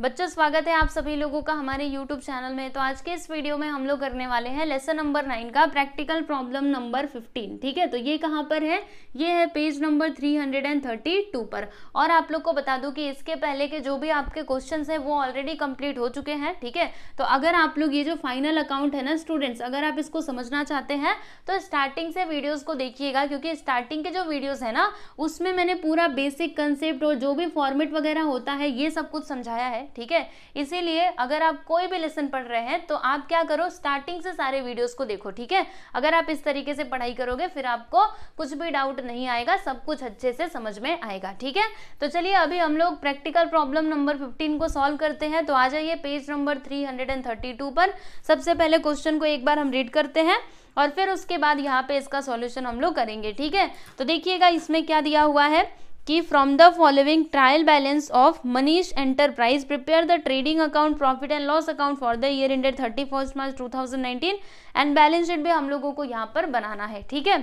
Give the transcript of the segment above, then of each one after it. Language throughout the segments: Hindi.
बच्चों स्वागत है आप सभी लोगों का हमारे YouTube चैनल में तो आज के इस वीडियो में हम लोग करने वाले हैं लेसन नंबर नाइन का प्रैक्टिकल प्रॉब्लम नंबर फिफ्टीन ठीक है तो ये कहाँ पर है ये है page number three hundred and thirty two पर और आप लोग को बता दूं कि इसके पहले के जो भी आपके क्वेश्चन हैं वो ऑलरेडी कंप्लीट हो चुके हैं ठीक है थीके? तो अगर आप लोग ये जो फाइनल अकाउंट है ना स्टूडेंट्स अगर आप इसको समझना चाहते हैं तो स्टार्टिंग से वीडियोज़ को देखिएगा क्योंकि स्टार्टिंग के जो वीडियोज़ है ना उसमें मैंने पूरा बेसिक कंसेप्ट और जो भी फॉर्मेट वगैरह होता है ये सब कुछ समझाया है ठीक है इसीलिए अगर आप कोई भी लेसन पढ़ रहे हैं तो आप क्या करो स्टार्टिंग से सारे वीडियोस को देखो ठीक है अगर आप इस तरीके से पढ़ाई करोगे फिर आपको कुछ भी डाउट नहीं आएगा सब कुछ अच्छे से समझ में आएगा ठीक है तो चलिए अभी हम लोग प्रैक्टिकल प्रॉब्लम नंबर फिफ्टीन को सॉल्व करते हैं तो आ जाइए पेज नंबर थ्री पर सबसे पहले क्वेश्चन को एक बार हम रीड करते हैं और फिर उसके बाद यहाँ पे इसका सॉल्यूशन हम लोग करेंगे ठीक है तो देखिएगा इसमें क्या दिया हुआ है कि from the following trial balance of Manish enterprise prepare the trading account profit and loss account for the year ended thirty first March two thousand nineteen and balance sheet भी हम लोगों को यहाँ पर बनाना है ठीक है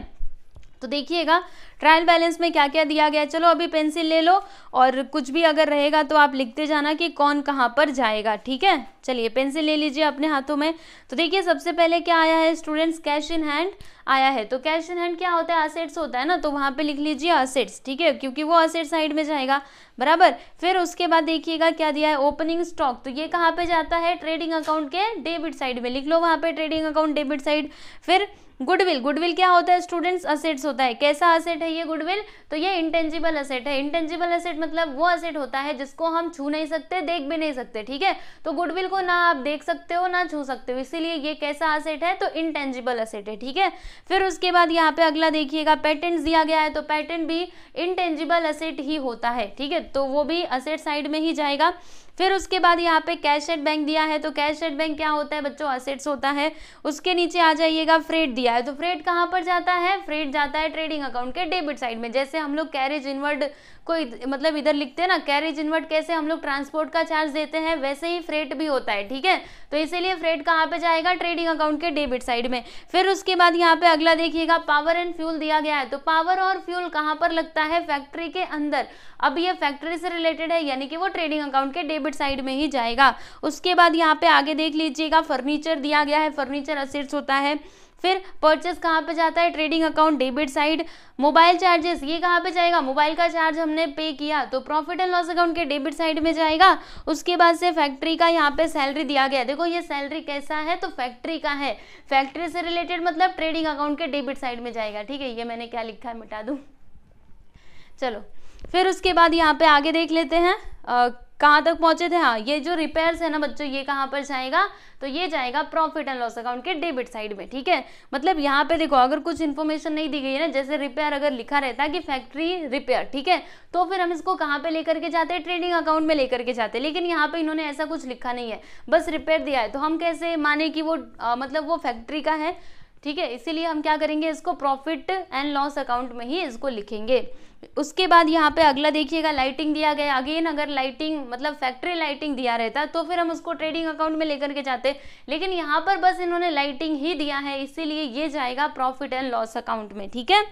तो देखिएगा ट्रायल बैलेंस में क्या क्या दिया गया चलो अभी पेंसिल ले लो और कुछ भी अगर रहेगा तो आप लिखते जाना कि कौन कहाँ पर जाएगा ठीक है चलिए पेंसिल ले लीजिए अपने हाथों में तो देखिए सबसे पहले क्या आया है स्टूडेंट्स कैश इन हैंड आया है तो कैश इन हैंड क्या होता है असेट्स होता है ना तो वहाँ पर लिख लीजिए असेट्स ठीक है क्योंकि वो असेट साइड में जाएगा बराबर फिर उसके बाद देखिएगा क्या दिया है ओपनिंग स्टॉक तो ये कहाँ पे जाता है ट्रेडिंग अकाउंट के डेबिट साइड में लिख लो वहाँ पर ट्रेडिंग अकाउंट डेबिट साइड फिर गुडविल गुडविल क्या होता है स्टूडेंट्स असेट्स होता है कैसा असेट है ये गुडविल तो ये इंटेंजिबल असेट है इंटेंजिबल असेट मतलब वो असेट होता है जिसको हम छू नहीं सकते देख भी नहीं सकते ठीक है तो गुडविल को ना आप देख सकते हो ना छू सकते हो इसीलिए ये कैसा असेट है तो इंटेंजिबल असेट है ठीक है फिर उसके बाद यहाँ पे अगला देखिएगा पैटेंट दिया गया है तो पैटेंट भी इंटेंजिबल असेट ही होता है ठीक है तो वो भी असेट साइड में ही जाएगा फिर उसके बाद यहाँ पे कैश एट बैंक दिया है तो कैश एट बैंक क्या होता है बच्चों असेट्स होता है उसके नीचे आ जाइएगा फ्रेड दिया है तो फ्रेड कहाँ पर जाता है फ्रेड जाता है ट्रेडिंग अकाउंट के डेबिट साइड में जैसे हम लोग कैरेज इनवर्ड कोई मतलब इधर लिखते हैं ना कैरेज इनवर्ट कैसे हम लोग ट्रांसपोर्ट का चार्ज देते हैं वैसे ही फ्रेट भी होता है ठीक है तो इसीलिए फ्रेट कहाँ पे जाएगा ट्रेडिंग अकाउंट के डेबिट साइड में फिर उसके बाद यहाँ पे अगला देखिएगा पावर एंड फ्यूल दिया गया है तो पावर और फ्यूल कहाँ पर लगता है फैक्ट्री के अंदर अब ये फैक्ट्री से रिलेटेड है यानी कि वो ट्रेडिंग अकाउंट के डेबिट साइड में ही जाएगा उसके बाद यहाँ पे आगे देख लीजिएगा फर्नीचर दिया गया है फर्नीचर असेट्स होता है फिर परचेस कहाँ पे जाता है trading account debit side mobile charges ये कहाँ पे जाएगा मोबाइल का चार्ज हमने पे किया तो प्रॉफिट एंड लॉस अकाउंट के डेबिट साइड में जाएगा उसके बाद से फैक्ट्री का यहाँ पे सैलरी दिया गया देखो ये सैलरी कैसा है तो फैक्ट्री का है फैक्ट्री से रिलेटेड मतलब ट्रेडिंग अकाउंट के डेबिट साइड में जाएगा ठीक है ये मैंने क्या लिखा है मिटा दूँ चलो फिर उसके बाद यहाँ पे आगे देख लेते हैं कहाँ तक पहुँचे थे हाँ ये जो रिपेयर्स है ना बच्चों ये कहाँ पर जाएगा तो ये जाएगा प्रॉफिट एंड लॉस अकाउंट के डेबिट साइड में ठीक है मतलब यहाँ पे देखो अगर कुछ इन्फॉर्मेशन नहीं दी गई है ना जैसे रिपेयर अगर लिखा रहता है कि फैक्ट्री रिपेयर ठीक है तो फिर हम इसको कहाँ पे लेकर के जाते हैं ट्रेडिंग अकाउंट में लेकर के जाते हैं लेकिन यहाँ पे इन्होंने ऐसा कुछ लिखा नहीं है बस रिपेयर दिया है तो हम कैसे माने कि वो आ, मतलब वो फैक्ट्री का है ठीक है इसीलिए हम क्या करेंगे इसको प्रॉफिट एंड लॉस अकाउंट में ही इसको लिखेंगे उसके बाद यहाँ पे अगला देखिएगा लाइटिंग दिया गया अगेन अगर लाइटिंग मतलब फैक्ट्री लाइटिंग दिया रहता तो फिर हम उसको ट्रेडिंग अकाउंट में लेकर के जाते लेकिन यहाँ पर बस इन्होंने लाइटिंग ही दिया है इसीलिए ये जाएगा प्रॉफिट एंड लॉस अकाउंट में ठीक है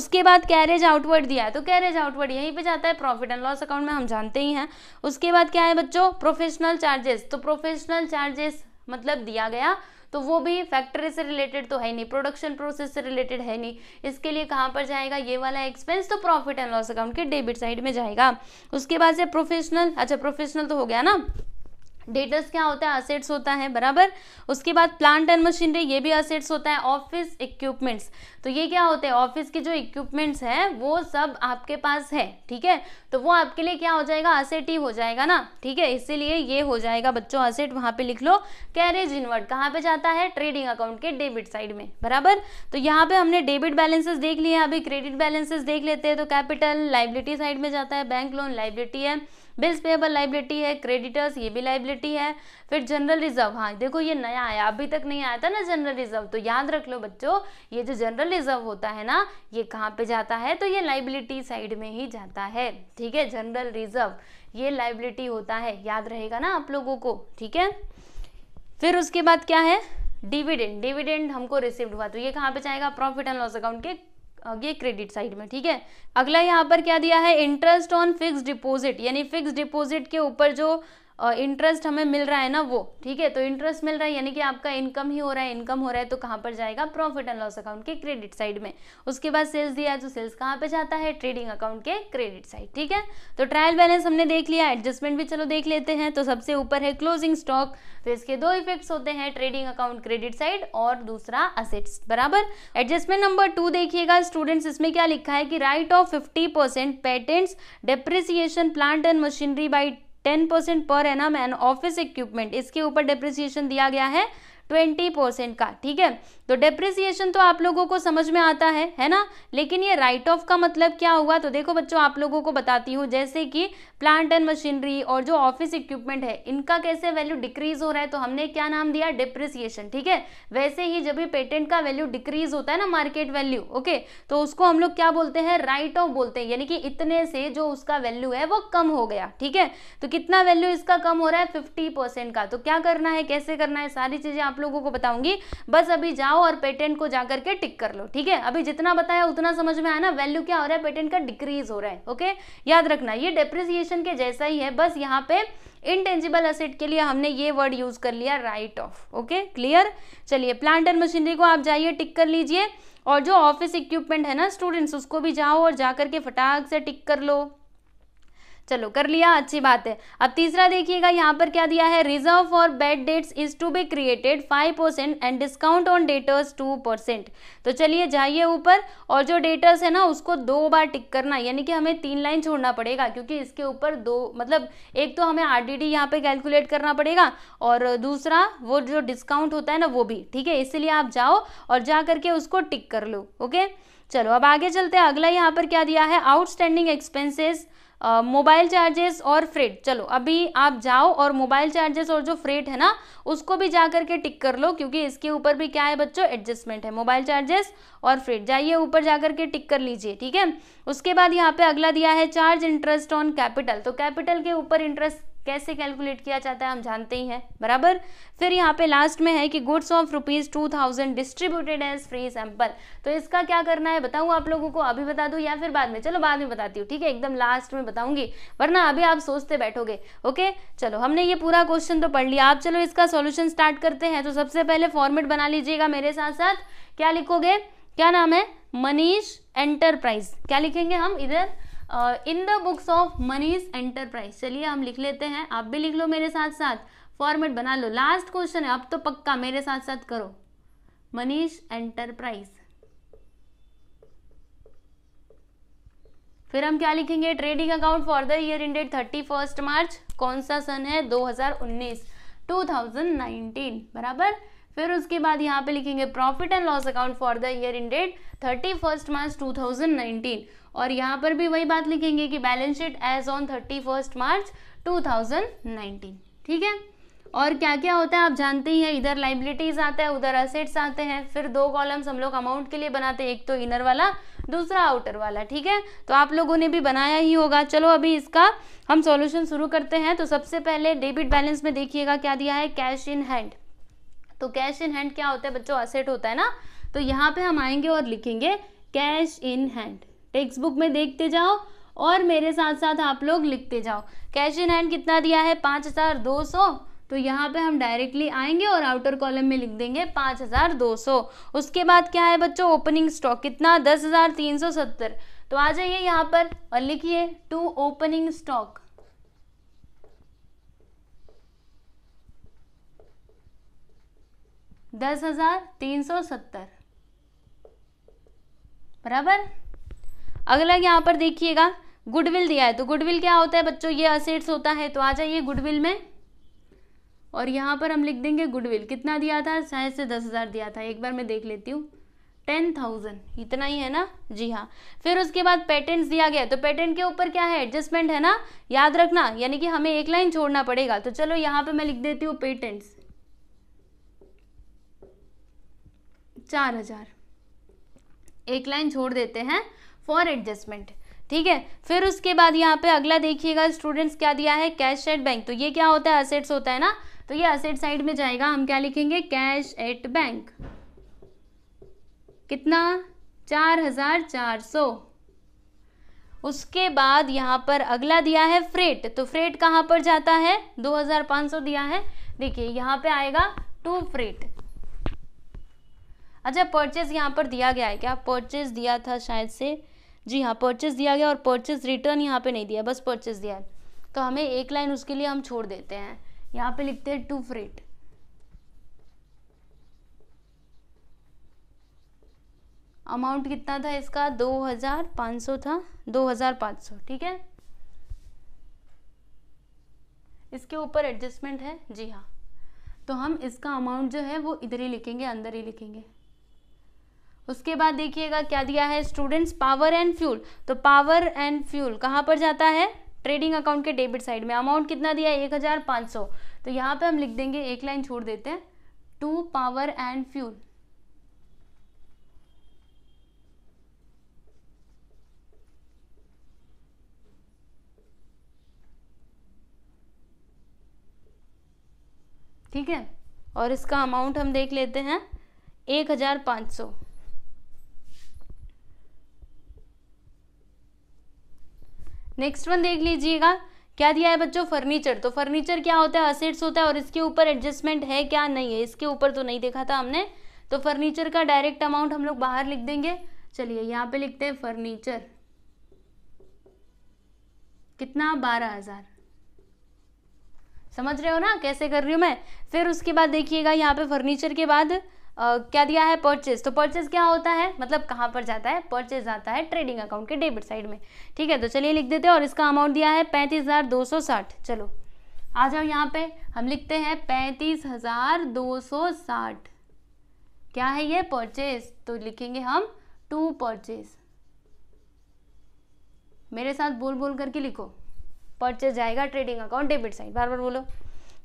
उसके बाद कैरेज आउटवर्ड दिया है तो कैरेज आउटवर्ड यहीं पे जाता है प्रॉफिट एंड लॉस अकाउंट में हम जानते ही हैं उसके बाद क्या है बच्चों प्रोफेशनल चार्जेस तो प्रोफेशनल चार्जेस मतलब दिया गया तो वो भी फैक्ट्री से रिलेटेड तो है नहीं प्रोडक्शन प्रोसेस से रिलेटेड है नहीं इसके लिए कहाँ पर जाएगा ये वाला एक्सपेंस तो प्रॉफिट एंड लॉस अकाउंट के डेबिट साइड में जाएगा उसके बाद से प्रोफेशनल अच्छा प्रोफेशनल तो हो गया ना डेटर्स क्या होता है असेट्स होता है बराबर उसके बाद प्लांट एंड मशीनरी ये भी असेट्स होता है ऑफिस इक्विपमेंट्स तो ये क्या होते हैं ऑफिस के जो इक्विपमेंट्स है वो सब आपके पास है ठीक है तो वो आपके लिए क्या हो जाएगा असेट ही हो जाएगा ना ठीक है इसीलिए ये हो जाएगा बच्चों असेट वहाँ पे लिख लो कैरेज इनवर्ट कहाँ पे जाता है ट्रेडिंग अकाउंट के डेबिट साइड में बराबर तो यहाँ पे हमने डेबिट बैलेंसेस देख लिए अभी क्रेडिट बैलेंसेस देख लेते हैं तो कैपिटल लाइबिलिटी साइड में जाता है बैंक लोन लाइबिलिटी है बिल्स पेबल लाइबिलिटी है क्रेडिटर्स ये भी लाइबिलिटी है फिर जनरल रिजर्व हाँ देखो ये नया आया अभी तक नहीं आया था ना जनरल रिजर्व तो याद रख लो बच्चों ये जो जनरल रिजर्व होता है ना ये कहाँ पे जाता है तो ये लाइबिलिटी साइड में ही जाता है ठीक है जनरल रिजर्व ये लाइबिलिटी होता है याद रहेगा ना आप लोगों को ठीक है फिर उसके बाद क्या है डिविडेंड डिविडेंड हमको रिसीव्ड हुआ तो ये कहाँ पे जाएगा प्रॉफिट एंड लॉस अकाउंट के ये क्रेडिट साइड में ठीक है अगला यहाँ पर क्या दिया है इंटरेस्ट ऑन फिक्स डिपोजिट यानी फिक्स डिपोजिट के ऊपर जो इंटरेस्ट हमें मिल रहा है ना वो ठीक है तो इंटरेस्ट मिल रहा है यानी कि आपका इनकम ही हो रहा है इनकम हो रहा है तो कहाँ पर जाएगा प्रॉफिट एंड लॉस अकाउंट के क्रेडिट साइड में उसके बाद सेल्स दिया तो सेल्स कहाँ पे जाता है ट्रेडिंग अकाउंट के क्रेडिट साइड ठीक है तो ट्रायल बैलेंस हमने देख लिया एडजस्टमेंट भी चलो देख लेते हैं तो सबसे ऊपर है क्लोजिंग स्टॉक तो इसके दो इफेक्ट्स होते हैं ट्रेडिंग अकाउंट क्रेडिट साइड और दूसरा असेट्स बराबर एडजस्टमेंट नंबर टू देखिएगा स्टूडेंट्स इसमें क्या लिखा है कि write off fifty percent patents depreciation plant and machinery by ten percent पर एम एंड ऑफिस इक्विपमेंट इसके ऊपर डिप्रिसिएशन दिया गया है ट्वेंटी परसेंट का ठीक है तो डेप्रिसिएशन तो आप लोगों को समझ में आता है है ना लेकिन ये राइट ऑफ का मतलब क्या हुआ तो देखो बच्चों आप लोगों को बताती हूँ जैसे कि प्लांट एंड मशीनरी और जो ऑफिस इक्विपमेंट है इनका कैसे वैल्यू डिक्रीज हो रहा है तो हमने क्या नाम दिया डिप्रिसिएशन ठीक है वैसे ही जब भी पेटेंट का वैल्यू डिक्रीज होता है ना मार्केट वैल्यू ओके तो उसको हम लोग क्या बोलते हैं राइट ऑफ बोलते हैं यानी कि इतने से जो उसका वैल्यू है वो कम हो गया ठीक है तो कितना वैल्यू इसका कम हो रहा है फिफ्टी का तो क्या करना है कैसे करना है सारी चीजें आप लोगों को बताऊंगी बस अभी जाओ आओ और पेटेंट को जाकर के टिक कर लो ठीक है अभी जितना बताया उतना समझ में आया ना वैल्यू क्या हो रहा है पेटेंट का डिक्रीज हो रहा है ओके याद रखना ये डेप्रिसिएशन के जैसा ही है बस यहाँ पे इनटेंजिबल असेट के लिए हमने ये वर्ड यूज कर लिया राइट ऑफ ओके क्लियर चलिए प्लांट एंड मशीनरी को आप जाइए टिक कर लीजिए और जो ऑफिस इक्विपमेंट है ना स्टूडेंट्स उसको भी जाओ और जाकर के फटाक से टिक कर लो चलो कर लिया अच्छी बात है अब तीसरा देखिएगा यहाँ पर क्या दिया है reserve for bad debts is to be created five percent and discount on debtors two percent तो चलिए जाइए ऊपर और जो डेटर्स है ना उसको दो बार टिक करना यानी कि हमें तीन लाइन छोड़ना पड़ेगा क्योंकि इसके ऊपर दो मतलब एक तो हमें आर डी डी यहाँ पे कैलकुलेट करना पड़ेगा और दूसरा वो जो डिस्काउंट होता है ना वो भी ठीक है इसीलिए आप जाओ और जा करके उसको टिक कर लो ओके चलो अब आगे चलते हैं अगला यहाँ पर क्या दिया है आउटस्टैंडिंग एक्सपेंसेस मोबाइल चार्जेस और फ्रेट चलो अभी आप जाओ और मोबाइल चार्जेस और जो फ्रेट है ना उसको भी जा करके टिक कर लो क्योंकि इसके ऊपर भी क्या है बच्चों एडजस्टमेंट है मोबाइल चार्जेस और फ्रेट जाइए ऊपर जा करके टिक कर लीजिए ठीक है उसके बाद यहाँ पे अगला दिया है चार्ज इंटरेस्ट ऑन कैपिटल तो कैपिटल के ऊपर इंटरेस्ट कैसे कैलकुलेट किया जाता है हम जानते ही हैं बराबर फिर यहाँ पे लास्ट में है कि goods of rupees two thousand distributed as free sample तो इसका क्या करना है बताऊँ आप लोगों को अभी बता दूँ या फिर बाद में चलो बाद में बताती हूँ ठीक है एकदम लास्ट में बताऊँगी वरना अभी आप सोचते बैठोगे ओके चलो हमने ये पूरा क्वेश्चन तो पढ़ लिया आप चलो इसका सोल्यूशन स्टार्ट करते हैं तो सबसे पहले फॉर्मेट बना लीजिएगा मेरे साथ साथ क्या लिखोगे क्या नाम है मनीष एंटरप्राइज क्या लिखेंगे हम इधर in the books of Manish enterprise चलिए हम लिख लेते हैं आप भी लिख लो मेरे साथ साथ फॉर्मेट बना लो लास्ट क्वेश्चन है अब तो पक्का मेरे साथ साथ करो मनीष एंटरप्राइज फिर हम क्या लिखेंगे trading account for the year ended thirty first March कौन सा सन है 2019 2019 बराबर फिर उसके बाद यहाँ पे लिखेंगे profit and loss account for the year ended thirty first March two thousand nineteen और यहाँ पर भी वही बात लिखेंगे कि balance sheet as on thirty first March two thousand nineteen ठीक है और क्या क्या होता है आप जानते ही हैं इधर लाइबिलिटीज आता है उधर असेट्स आते हैं फिर दो कॉलम्स हम लोग अमाउंट के लिए बनाते हैं एक तो इनर वाला दूसरा आउटर वाला ठीक है तो आप लोगों ने भी बनाया ही होगा चलो अभी इसका हम सॉल्यूशन शुरू करते हैं तो सबसे पहले डेबिट बैलेंस में देखिएगा क्या दिया है कैश इन हैंड तो कैश इन हैंड क्या होता है बच्चों असेट होता है ना तो यहाँ पे हम आएंगे और लिखेंगे cash in hand text book में देखते जाओ और मेरे साथ साथ आप लोग लिखते जाओ कैश इन हैंड कितना दिया है पाँच हज़ार दो सौ तो यहाँ पे हम डायरेक्टली आएंगे और आउटर कॉलम में लिख देंगे पाँच हज़ार दो सौ उसके बाद क्या है बच्चों ओपनिंग स्टॉक कितना दस हज़ार तीन सौ सत्तर तो आ जाइए यहाँ पर और लिखिए टू ओपनिंग स्टॉक दस हजार तीन सौ सत्तर बराबर अगला यहाँ पर देखिएगा गुडविल दिया है तो गुडविल क्या होता है बच्चों ये असेट्स होता है तो आ जाइए गुडविल में और यहाँ पर हम लिख देंगे गुडविल कितना दिया था शायद से दस हज़ार दिया था एक बार मैं देख लेती हूँ टेन थाउजेंड इतना ही है ना जी हाँ फिर उसके बाद पेटेंट्स दिया गया तो पेटेंट के ऊपर क्या है एडजस्टमेंट है ना याद रखना यानी कि हमें एक लाइन छोड़ना पड़ेगा तो चलो यहाँ पर मैं लिख देती हूँ पेटेंट्स चार हजार एक लाइन छोड़ देते हैं फॉर एडजस्टमेंट ठीक है फिर उसके बाद यहाँ पे अगला देखिएगा स्टूडेंट्स क्या दिया है कैश एट बैंक तो ये क्या होता है असेट्स होता है ना तो ये असेट साइड में जाएगा हम क्या लिखेंगे कैश एट बैंक कितना चार हजार चार सौ उसके बाद यहाँ पर अगला दिया है फ्रेट तो फ्रेट कहाँ पर जाता है दो हजार सौ दिया है देखिए यहाँ पे आएगा टू फ्रेट अच्छा परचेज यहाँ पर दिया गया है क्या परचेज दिया था शायद से जी हाँ परचेज दिया गया और परचेज रिटर्न यहाँ पे नहीं दिया बस परचेज दिया है तो हमें एक लाइन उसके लिए हम छोड़ देते हैं यहाँ पे लिखते हैं टू फ्रेट अमाउंट कितना था इसका दो हजार पाँच सौ था दो हजार पाँच सौ ठीक है इसके ऊपर एडजस्टमेंट है जी हाँ तो हम इसका अमाउंट जो है वो इधर ही लिखेंगे अंदर ही लिखेंगे उसके बाद देखिएगा क्या दिया है स्टूडेंट्स पावर एंड फ्यूल तो पावर एंड फ्यूल कहाँ पर जाता है ट्रेडिंग अकाउंट के डेबिट साइड में अमाउंट कितना दिया है एक हज़ार पाँच सौ तो यहाँ पे हम लिख देंगे एक लाइन छोड़ देते हैं टू पावर एंड फ्यूल ठीक है और इसका अमाउंट हम देख लेते हैं एक हज़ार पाँच सौ नेक्स्ट वन देख लीजिएगा क्या दिया है बच्चों फर्नीचर तो फर्नीचर क्या होता है असेट्स होता है और इसके ऊपर एडजस्टमेंट है क्या नहीं है इसके ऊपर तो नहीं देखा था हमने तो फर्नीचर का डायरेक्ट अमाउंट हम लोग बाहर लिख देंगे चलिए यहाँ पे लिखते हैं फर्नीचर कितना बारह हजार समझ रहे हो ना कैसे कर रही हूँ मैं फिर उसके बाद देखिएगा यहाँ पे फर्नीचर के बाद क्या दिया है परचेज तो परचेज क्या होता है मतलब कहाँ पर जाता है परचेज आता है ट्रेडिंग अकाउंट के डेबिट साइड में ठीक है तो चलिए लिख देते हैं और इसका अमाउंट दिया है पैंतीस हज़ार दो सौ साठ चलो आ जाओ यहाँ पे हम लिखते हैं पैंतीस हज़ार दो सौ साठ क्या है ये परचेज तो लिखेंगे हम टू परचेज मेरे साथ बोल बोल करके लिखो परचेज जाएगा ट्रेडिंग अकाउंट डेबिट साइड बार बार बोलो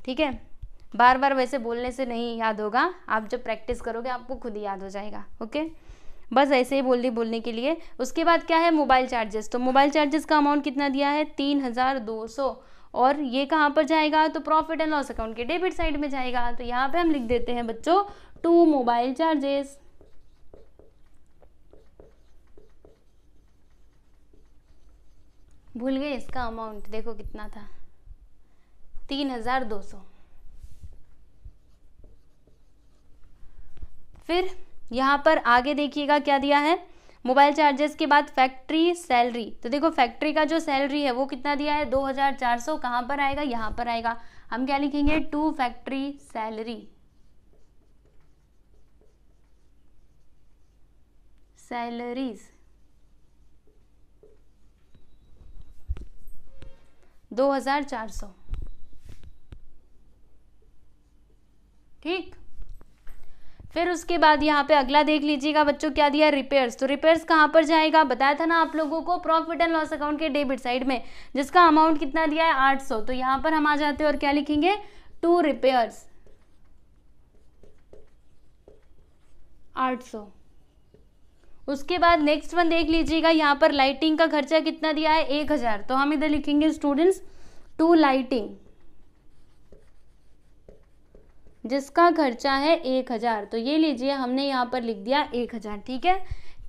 ठीक है बार बार वैसे बोलने से नहीं याद होगा आप जब प्रैक्टिस करोगे आपको खुद ही याद हो जाएगा ओके बस ऐसे ही बोल रही बोलने के लिए उसके बाद क्या है मोबाइल चार्जेस तो मोबाइल चार्जेस का अमाउंट कितना दिया है तीन हज़ार दो सौ और ये कहाँ पर जाएगा तो प्रॉफिट एंड लॉस अकाउंट के डेबिट साइड में जाएगा तो यहाँ पे हम लिख देते हैं बच्चों टू मोबाइल चार्जेस भूल गए इसका अमाउंट देखो कितना था तीन हज़ार दो सौ फिर यहाँ पर आगे देखिएगा क्या दिया है मोबाइल चार्जेस के बाद फैक्ट्री सैलरी तो देखो फैक्ट्री का जो सैलरी है वो कितना दिया है 2400 कहां पर आएगा यहाँ पर आएगा हम क्या लिखेंगे टू फैक्ट्री सैलरी सैलरीज 2400 ठीक फिर उसके बाद यहाँ पे अगला देख लीजिएगा बच्चों क्या दिया रिपेयर्स तो रिपेयर्स कहाँ पर जाएगा बताया था ना आप लोगों को प्रॉफिट एंड लॉस अकाउंट के डेबिट साइड में जिसका अमाउंट कितना दिया है आठ सौ तो यहाँ पर हम आ जाते हैं और क्या लिखेंगे टू रिपेयर्स आठ सौ उसके बाद नेक्स्ट वन देख लीजिएगा यहाँ पर लाइटिंग का खर्चा कितना दिया है एक हज़ार तो हम इधर लिखेंगे स्टूडेंट्स टू लाइटिंग जिसका खर्चा है एक हज़ार तो ये लीजिए हमने यहाँ पर लिख दिया एक हज़ार ठीक है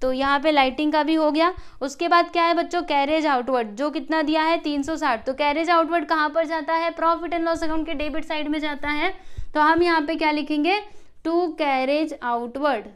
तो यहाँ पे लाइटिंग का भी हो गया उसके बाद क्या है बच्चों कैरेज आउटवर्ड जो कितना दिया है 360 तो कैरेज आउटवर्ड कहाँ पर जाता है प्रॉफिट एंड लॉस अकाउंट के डेबिट साइड में जाता है तो हम यहाँ पे क्या लिखेंगे टू कैरेज आउटवर्ड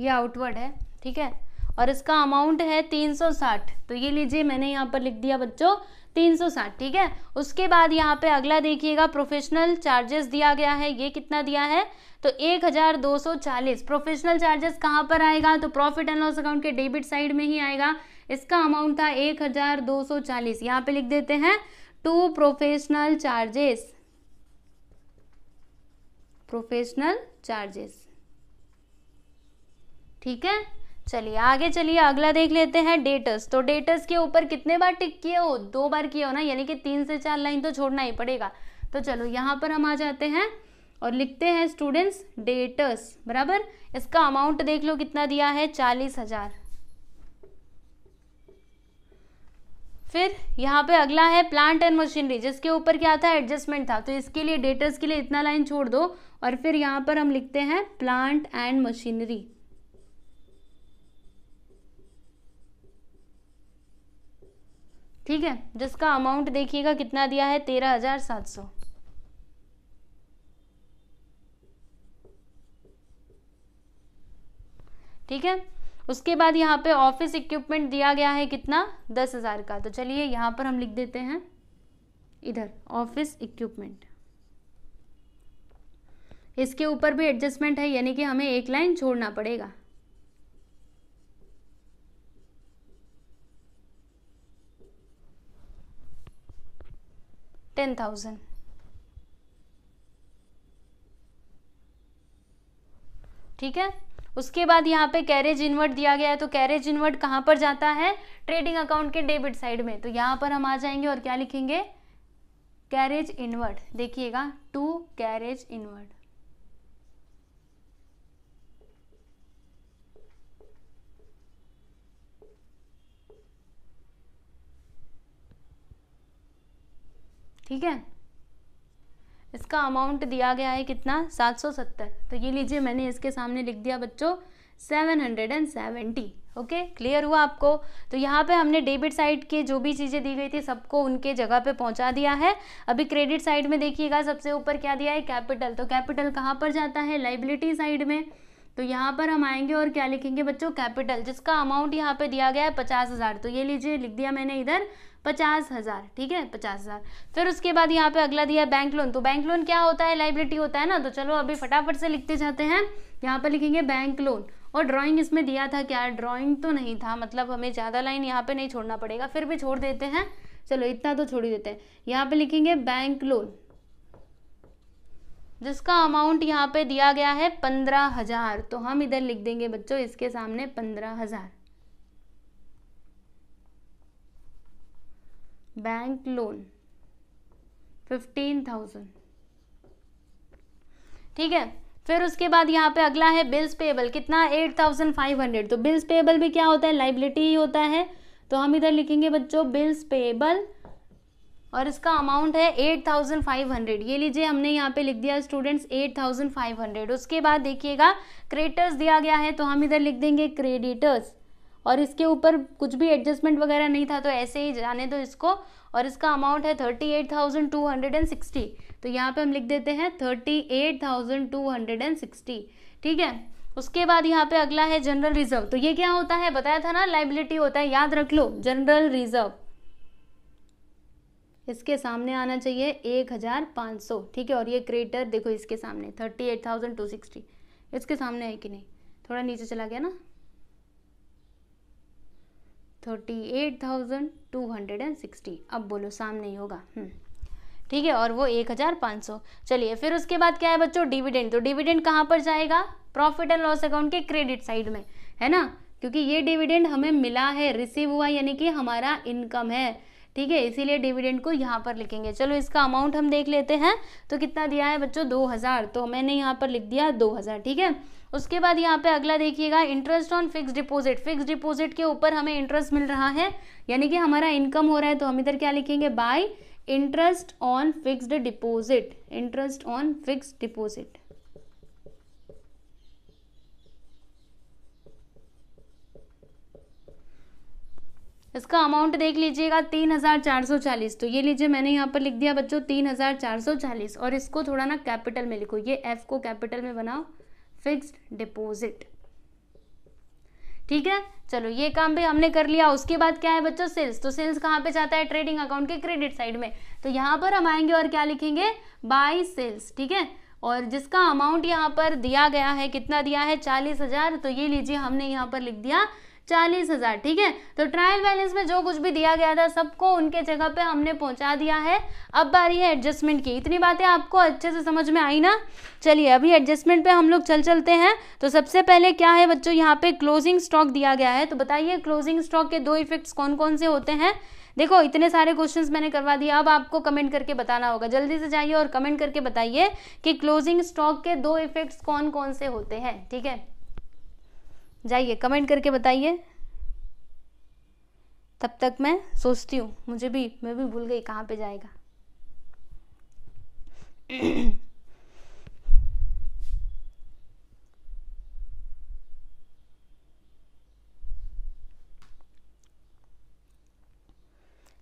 ये आउटवर्ड है ठीक है और इसका अमाउंट है 360 तो ये लीजिए मैंने यहाँ पर लिख दिया बच्चों 360 ठीक है उसके बाद यहाँ पे अगला देखिएगा प्रोफेशनल चार्जेस दिया गया है ये कितना दिया है तो 1240 प्रोफेशनल चार्जेस कहाँ पर आएगा तो प्रॉफिट एंड लॉस अकाउंट के डेबिट साइड में ही आएगा इसका अमाउंट था 1240 यहाँ पे लिख देते हैं to professional charges professional charges ठीक है चलिए आगे चलिए अगला देख लेते हैं डेटस तो डेटस के ऊपर कितने बार टिक किए हो दो बार किए हो ना यानी कि तीन से चार लाइन तो छोड़ना ही पड़ेगा तो चलो यहाँ पर हम आ जाते हैं और लिखते हैं स्टूडेंट्स डेटस बराबर इसका अमाउंट देख लो कितना दिया है चालीस हजार फिर यहाँ पे अगला है प्लांट एंड मशीनरी जिसके ऊपर क्या था एडजस्टमेंट था तो इसके लिए डेटर्स के लिए इतना लाइन छोड़ दो और फिर यहाँ पर हम लिखते हैं प्लांट एंड मशीनरी ठीक है जिसका अमाउंट देखिएगा कितना दिया है तेरह हज़ार सात सौ ठीक है उसके बाद यहाँ पे ऑफिस इक्विपमेंट दिया गया है कितना दस हज़ार का तो चलिए यहां पर हम लिख देते हैं इधर ऑफिस इक्विपमेंट इसके ऊपर भी एडजस्टमेंट है यानी कि हमें एक लाइन छोड़ना पड़ेगा टेन थाउजेंड ठीक है उसके बाद यहाँ पे कैरेज इनवर्ट दिया गया है तो कैरेज इनवर्ट कहां पर जाता है ट्रेडिंग अकाउंट के डेबिट साइड में तो यहां पर हम आ जाएंगे और क्या लिखेंगे कैरेज इनवर्ट देखिएगा टू कैरेज इनवर्ट ठीक है इसका अमाउंट दिया गया है कितना सात सौ सत्तर तो ये लीजिए मैंने इसके सामने लिख दिया बच्चों seven hundred and seventy okay clear हुआ आपको तो यहाँ पे हमने डेबिट साइड के जो भी चीज़ें दी गई थी सबको उनके जगह पे पहुँचा दिया है अभी क्रेडिट साइड में देखिएगा सबसे ऊपर क्या दिया है कैपिटल तो कैपिटल कहाँ पर जाता है लाइबिलिटी साइड में तो यहाँ पर हम आएंगे और क्या लिखेंगे बच्चों कैपिटल जिसका अमाउंट यहाँ पे दिया गया है पचास हज़ार तो ये लीजिए लिख दिया मैंने इधर पचास हज़ार ठीक है पचास हज़ार फिर उसके बाद यहाँ पे अगला दिया है बैंक लोन तो बैंक लोन क्या होता है लाइबिलिटी होता है ना तो चलो अभी फटाफट से लिखते जाते हैं यहाँ पर लिखेंगे बैंक लोन और ड्राइंग इसमें दिया था क्या ड्राइंग तो नहीं था मतलब हमें ज़्यादा लाइन यहाँ पे नहीं छोड़ना पड़ेगा फिर भी छोड़ देते हैं चलो इतना तो छोड़ ही देते हैं यहाँ पे लिखेंगे बैंक लोन जिसका अमाउंट यहाँ पे दिया गया है पंद्रह हज़ार तो हम इधर लिख देंगे बच्चों इसके सामने पंद्रह हज़ार बैंक लोन फिफ्टीन थाउजेंड ठीक है फिर उसके बाद यहाँ पे अगला है बिल्स पेबल कितना एट थाउजेंड फाइव हंड्रेड तो बिल्स पेबल भी क्या होता है लाइबिलिटी ही होता है तो हम इधर लिखेंगे बच्चों बिल्स पेबल और इसका अमाउंट है एट थाउजेंड फाइव हंड्रेड ये लीजिए हमने यहाँ पे लिख दिया students eight thousand five hundred उसके बाद देखिएगा क्रेडिटर्स दिया गया है तो हम इधर लिख देंगे क्रेडिटर्स और इसके ऊपर कुछ भी एडजस्टमेंट वगैरह नहीं था तो ऐसे ही जाने दो इसको और इसका अमाउंट है thirty eight thousand two hundred and sixty तो यहाँ पे हम लिख देते हैं thirty eight thousand two hundred and sixty ठीक है उसके बाद यहाँ पे अगला है जनरल रिजर्व तो ये क्या होता है बताया था ना लाइबिलिटी होता है याद रख लो जनरल रिजर्व इसके सामने आना चाहिए एक हज़ार पाँच सौ ठीक है और ये क्रेटर देखो इसके सामने thirty eight thousand two sixty इसके सामने है कि नहीं थोड़ा नीचे चला गया ना thirty eight thousand two hundred and sixty अब बोलो सामने ही होगा हम्म। ठीक है और वो एक हज़ार पाँच सौ चलिए फिर उसके बाद क्या है बच्चों डिविडेंड तो डिविडेंड कहाँ पर जाएगा प्रॉफिट एंड लॉस अकाउंट के क्रेडिट साइड में है ना क्योंकि ये डिविडेंड हमें मिला है रिसीव हुआ यानी कि हमारा इनकम है ठीक है इसीलिए डिविडेंड को यहाँ पर लिखेंगे चलो इसका अमाउंट हम देख लेते हैं तो कितना दिया है बच्चों दो हज़ार तो मैंने यहाँ पर लिख दिया दो हज़ार ठीक है उसके बाद यहाँ पे अगला देखिएगा interest on fix deposit fix deposit के ऊपर हमें इंटरेस्ट मिल रहा है यानी कि हमारा इनकम हो रहा है तो हम इधर क्या लिखेंगे by interest on fixed deposit interest on fix deposit इसका अमाउंट देख लीजिएगा तीन हज़ार चार सौ चालीस तो ये लीजिए मैंने यहाँ पर लिख दिया बच्चों तीन हज़ार चार सौ चालीस और इसको थोड़ा ना कैपिटल में लिखो ये एफ को कैपिटल में बनाओ फिक्स्ड डिपॉजिट ठीक है चलो ये काम भी हमने कर लिया उसके बाद क्या है बच्चों सेल्स तो सेल्स कहाँ पे जाता है ट्रेडिंग अकाउंट के क्रेडिट साइड में तो यहाँ पर हम आएंगे और क्या लिखेंगे बाई सेल्स ठीक है और जिसका अमाउंट यहाँ पर दिया गया है कितना दिया है चालीस हजार तो ये लीजिए हमने यहाँ पर लिख दिया चालीस हज़ार ठीक है तो ट्रायल बैलेंस में जो कुछ भी दिया गया था सबको उनके जगह पे हमने पहुंचा दिया है अब बारी है एडजस्टमेंट की इतनी बातें आपको अच्छे से समझ में आई ना चलिए अभी एडजस्टमेंट पे हम लोग चल चलते हैं तो सबसे पहले क्या है बच्चों यहाँ पे क्लोजिंग स्टॉक दिया गया है तो बताइए क्लोजिंग स्टॉक के दो इफेक्ट्स कौन कौन से होते हैं देखो इतने सारे क्वेश्चंस मैंने करवा दिए अब आपको कमेंट करके बताना होगा जल्दी से जाइए और कमेंट करके बताइए कि क्लोजिंग स्टॉक के दो इफेक्ट्स कौन कौन से होते हैं ठीक है जाइए कमेंट करके बताइए तब तक मैं सोचती हूँ मुझे भी मैं भी भूल गई कहाँ पे जाएगा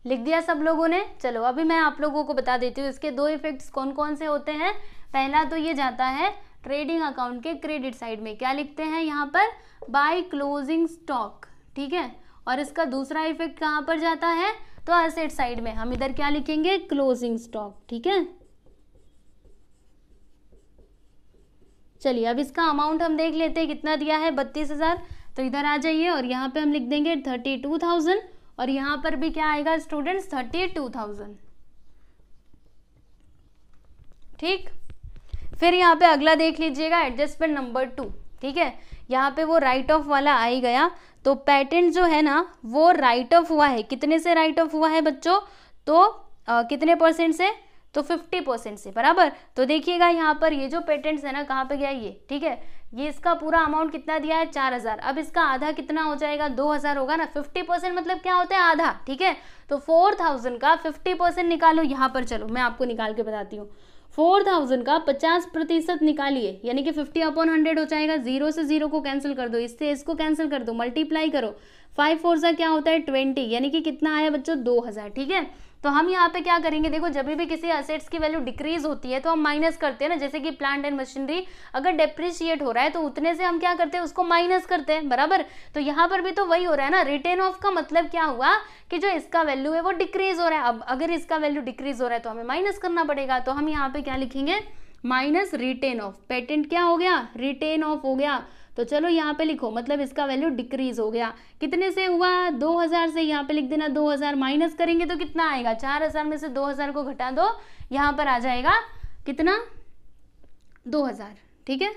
लिख दिया सब लोगों ने चलो अभी मैं आप लोगों को बता देती हूँ इसके दो इफेक्ट्स कौन कौन से होते हैं पहला तो ये जाता है ट्रेडिंग अकाउंट के क्रेडिट साइड में क्या लिखते हैं यहाँ पर बाई क्लोजिंग स्टॉक ठीक है और इसका दूसरा इफेक्ट कहाँ पर जाता है तो असेट साइड में हम इधर क्या लिखेंगे क्लोजिंग स्टॉक ठीक है चलिए अब इसका अमाउंट हम देख लेते हैं कितना दिया है बत्तीस हज़ार तो इधर आ जाइए और यहाँ पे हम लिख देंगे थर्टी टू थाउजेंड और यहाँ पर भी क्या आएगा स्टूडेंट्स थर्टी टू थाउजेंड ठीक फिर यहाँ पे अगला देख लीजिएगा एडजस्टमेंट नंबर टू ठीक है यहाँ पे वो राइट ऑफ वाला आ ही गया तो पैटेंट जो है ना वो राइट ऑफ हुआ है कितने से राइट ऑफ हुआ है बच्चों तो आ, कितने परसेंट से तो फिफ्टी परसेंट से बराबर तो देखिएगा यहाँ पर ये जो पेटेंट्स है ना कहाँ पे गया ये ठीक है ये इसका पूरा अमाउंट कितना दिया है चार हज़ार अब इसका आधा कितना हो जाएगा दो हज़ार होगा ना फिफ्टी परसेंट मतलब क्या होता है आधा ठीक है तो फोर थाउजेंड का फिफ्टी परसेंट निकालो यहाँ पर चलो मैं आपको निकाल के बताती हूँ फोर थाउजेंड का पचास प्रतिशत निकालिए यानी कि फिफ्टी अपॉन हंड्रेड हो जाएगा जीरो से जीरो को कैंसिल कर दो इससे इसको कैंसिल कर दो मल्टीप्लाई करो फाइव फोर सा क्या होता है ट्वेंटी यानी कि कितना आया बच्चों दो हजार ठीक है तो हम यहाँ पे क्या करेंगे देखो जब भी किसी असेट्स की वैल्यू डिक्रीज होती है तो हम माइनस करते हैं ना जैसे कि प्लांट एंड मशीनरी अगर डेप्रिशिएट हो रहा है तो उतने से हम क्या करते हैं उसको माइनस करते हैं बराबर तो यहाँ पर भी तो वही हो रहा है ना रिटेन ऑफ का मतलब क्या हुआ कि जो इसका वैल्यू है वो डिक्रीज हो रहा है अब अगर इसका वैल्यू डिक्रीज हो रहा है तो हमें माइनस करना पड़ेगा तो हम यहाँ पे क्या लिखेंगे माइनस रिटेन ऑफ पेटेंट क्या हो गया रिटेन ऑफ हो गया तो चलो यहाँ पे लिखो मतलब इसका वैल्यू डिक्रीज हो गया कितने से हुआ 2000 से यहाँ पे लिख देना 2000 माइनस करेंगे तो कितना आएगा 4000 में से 2000 को घटा दो यहाँ पर आ जाएगा कितना 2000 ठीक है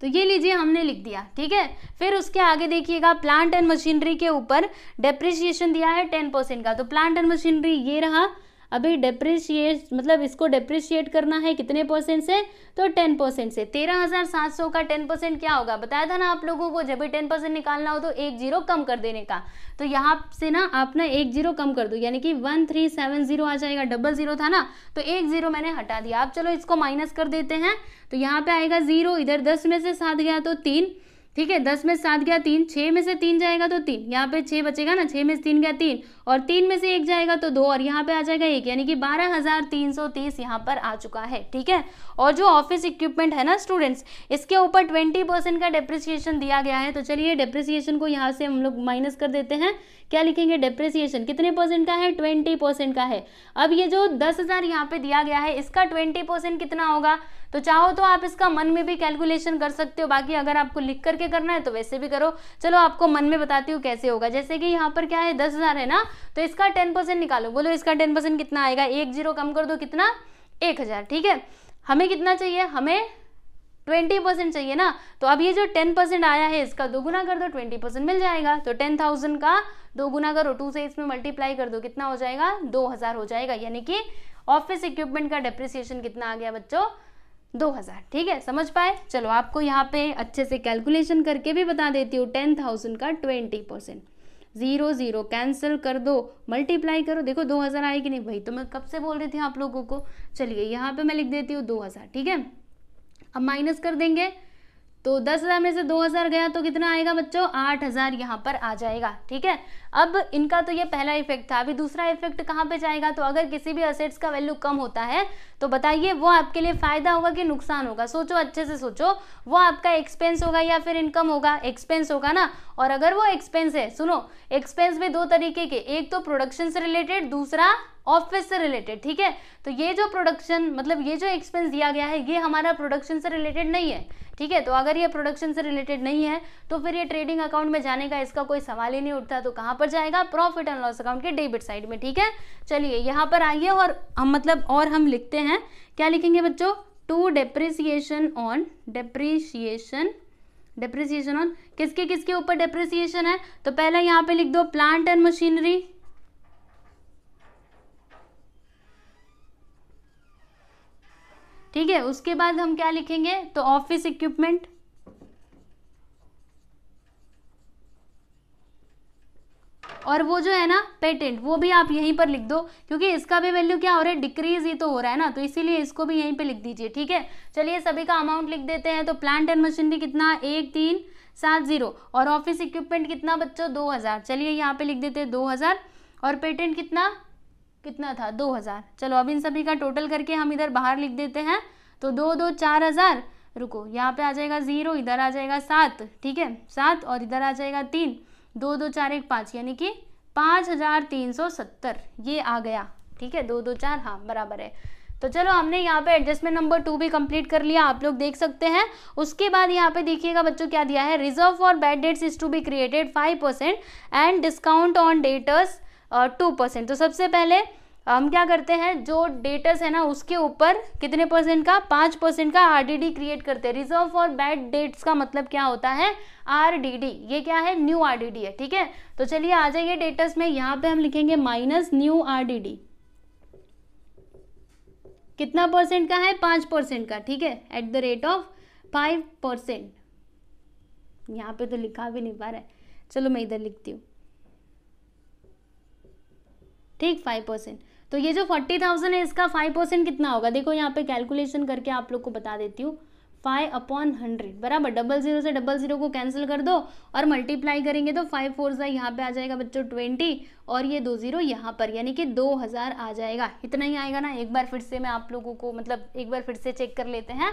तो ये लीजिए हमने लिख दिया ठीक है फिर उसके आगे देखिएगा प्लांट एंड मशीनरी के ऊपर डेप्रिसिएशन दिया है टेन परसेंट का तो प्लांट एंड मशीनरी ये रहा अभी डेप्रिशिएट मतलब इसको डेप्रिशिएट करना है कितने परसेंट से तो टेन परसेंट से तेरह हज़ार सात सौ का टेन परसेंट क्या होगा बताया था ना आप लोगों को जब भी टेन परसेंट निकालना हो तो एक जीरो कम कर देने का तो यहाँ से ना आप ना एक जीरो कम कर दो यानी कि वन थ्री सेवन जीरो आ जाएगा डबल जीरो था ना तो एक जीरो मैंने हटा दिया आप चलो इसको माइनस कर देते हैं तो यहाँ पे आएगा जीरो इधर दस में से सात गया तो तीन ठीक है दस में सात गया तीन छः में से तीन जाएगा तो तीन यहाँ पे छः बचेगा ना छः में से तीन गया तीन और तीन में से एक जाएगा तो दो और यहाँ पे आ जाएगा एक यानी कि बारह हज़ार तीन सौ तीस यहाँ पर आ चुका है ठीक है और जो ऑफिस इक्विपमेंट है ना स्टूडेंट्स इसके ऊपर ट्वेंटी परसेंट का डेप्रिसिएशन दिया गया है तो चलिए डेप्रिसिएशन को यहाँ से हम लोग माइनस कर देते हैं क्या लिखेंगे डेप्रिसिएशन कितने परसेंट का है ट्वेंटी परसेंट का है अब ये जो दस हज़ार यहाँ पे दिया गया है इसका ट्वेंटी परसेंट कितना होगा तो चाहो तो आप इसका मन में भी कैलकुलेशन कर सकते हो बाकी अगर आपको लिख करके करना है तो वैसे भी करो चलो आपको मन में बताती हूँ कैसे होगा जैसे कि यहाँ पर क्या है दस हज़ार है ना तो इसका टेन परसेंट निकालो बोलो इसका टेन परसेंट कितना आएगा एक जीरो कम कर दो कितना एक हज़ार ठीक है हमें कितना चाहिए हमें ट्वेंटी परसेंट चाहिए ना तो अब ये जो टेन परसेंट आया है इसका दोगुना कर दो ट्वेंटी परसेंट मिल जाएगा तो टेन थाउजेंड का दोगुना करो टू से इसमें मल्टीप्लाई कर दो कितना हो जाएगा दो हज़ार हो जाएगा यानी कि ऑफिस इक्विपमेंट का डेप्रिसिएशन कितना आ गया बच्चों 2000 ठीक है समझ पाए चलो आपको यहाँ पे अच्छे से कैलकुलेशन करके भी बता देती हूँ टेन थाउजेंड का twenty percent zero zero cancel कर दो मल्टीप्लाई करो देखो 2000 आएगी नहीं भाई तो मैं कब से बोल रही थी आप लोगों को चलिए यहाँ पे मैं लिख देती हूँ 2000 ठीक है अब माइनस कर देंगे तो दस हज़ार में से दो हज़ार गया तो कितना आएगा बच्चों आठ हज़ार यहाँ पर आ जाएगा ठीक है अब इनका तो ये पहला इफेक्ट था अभी दूसरा इफेक्ट कहाँ पे जाएगा तो अगर किसी भी असेट्स का वैल्यू कम होता है तो बताइए वो आपके लिए फ़ायदा होगा कि नुकसान होगा सोचो अच्छे से सोचो वो आपका एक्सपेंस होगा या फिर इनकम होगा एक्सपेंस होगा ना और अगर वो एक्सपेंस है सुनो एक्सपेंस भी दो तरीके के एक तो प्रोडक्शन से रिलेटेड दूसरा ऑफिस से रिलेटेड ठीक है तो ये जो प्रोडक्शन मतलब ये जो एक्सपेंस दिया गया है ये हमारा प्रोडक्शन से रिलेटेड नहीं है ठीक है तो अगर ये प्रोडक्शन से रिलेटेड नहीं है तो फिर ये ट्रेडिंग अकाउंट में जाने का इसका कोई सवाल ही नहीं उठता तो कहाँ पर जाएगा प्रॉफिट एंड लॉस अकाउंट के डेबिट साइड में ठीक है चलिए यहाँ पर आइए और हम मतलब और हम लिखते हैं क्या लिखेंगे बच्चों to depreciation on depreciation depreciation on किसके किसके ऊपर डेप्रिसिएशन है तो पहला यहाँ पे लिख दो प्लांट एंड मशीनरी ठीक है उसके बाद हम क्या लिखेंगे तो ऑफिस इक्विपमेंट और वो जो है ना पेटेंट वो भी आप यहीं पर लिख दो क्योंकि इसका भी वैल्यू क्या हो रहा है डिक्रीज ही तो हो रहा है ना तो इसीलिए इसको भी यहीं पे लिख दीजिए ठीक है चलिए सभी का अमाउंट लिख देते हैं तो प्लांट एंड मशीनरी कितना एक तीन सात जीरो और ऑफिस इक्विपमेंट कितना बच्चों दो हज़ार चलिए यहाँ पे लिख देते हैं दो हज़ार और पेटेंट कितना कितना था दो हज़ार चलो अब इन सभी का टोटल करके हम इधर बाहर लिख देते हैं तो दो दो चार हज़ार रुको यहाँ पे आ जाएगा ज़ीरो इधर आ जाएगा सात ठीक है सात और इधर आ जाएगा तीन दो दो चार एक पाँच यानी कि पाँच हज़ार तीन सौ सत्तर ये आ गया ठीक है दो दो चार हाँ बराबर है तो चलो हमने यहाँ पे एडजस्टमेंट नंबर टू भी कंप्लीट कर लिया आप लोग देख सकते हैं उसके बाद यहाँ पे देखिएगा बच्चों क्या दिया है reserve for bad debts is to be created five percent and discount on debtors two percent तो सबसे पहले हम क्या करते हैं जो डेटस है ना उसके ऊपर कितने परसेंट का पाँच परसेंट का आरडीडी क्रिएट करते हैं रिजर्व फॉर बैड डेट्स का मतलब क्या होता है आरडीडी ये क्या है न्यू आरडीडी है ठीक है तो चलिए आ जाइए डेटस में यहाँ पे हम लिखेंगे माइनस न्यू आरडीडी कितना परसेंट का है पाँच परसेंट का ठीक है at the rate of five percent यहाँ पे तो लिखा भी नहीं पा रहा है चलो मैं इधर लिखती हूँ ठीक फाइव परसेंट तो ये जो फोर्टी थाउजेंड है इसका फाइव परसेंट कितना होगा देखो यहाँ पे कैलकुलेशन करके आप लोग को बता देती हूँ फाइव अपॉन हंड्रेड बराबर डबल जीरो से डबल जीरो को कैंसिल कर दो और मल्टीप्लाई करेंगे तो फाइव फोर सा यहाँ पे आ जाएगा बच्चों ट्वेंटी और ये दो जीरो यहाँ पर यानी कि दो हज़ार आ जाएगा इतना ही आएगा ना एक बार फिर से मैं आप लोगों को मतलब एक बार फिर से चेक कर लेते हैं